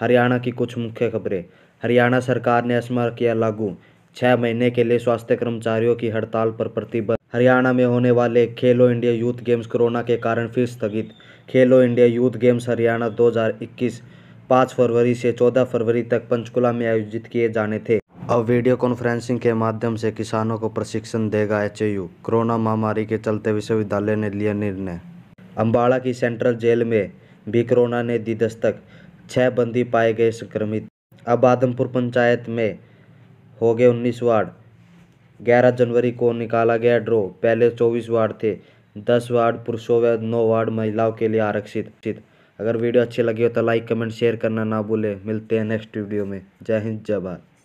हरियाणा की कुछ मुख्य खबरें हरियाणा सरकार ने अस्मा किया लागू छः महीने के लिए स्वास्थ्य कर्मचारियों की हड़ताल पर प्रतिबंध हरियाणा में होने वाले खेलो इंडिया यूथ गेम्स कोरोना के कारण फिर स्थगित Khelo India Youth Games Haryana 2021 5 फरवरी से 14 फरवरी तक पंचकुला में आयोजित किए जाने थे अब वीडियो कॉन्फ्रेंसिंग के माध्यम से किसानों को प्रशिक्षण देगा एच कोरोना महामारी के चलते विश्वविद्यालय ने लिया निर्णय अम्बाड़ा की सेंट्रल जेल में भी कोरोना ने दी दस्तक छः बंदी पाए गए संक्रमित अब आदमपुर पंचायत में हो गए उन्नीस वार्ड ग्यारह जनवरी को निकाला गया ड्रॉ पहले चौबीस वार्ड थे दस वार्ड पुरुषों व नौ वार्ड महिलाओं के लिए आरक्षित अगर वीडियो अच्छी लगी हो तो लाइक कमेंट शेयर करना ना भूलें मिलते हैं नेक्स्ट वीडियो में जय हिंद जय भारत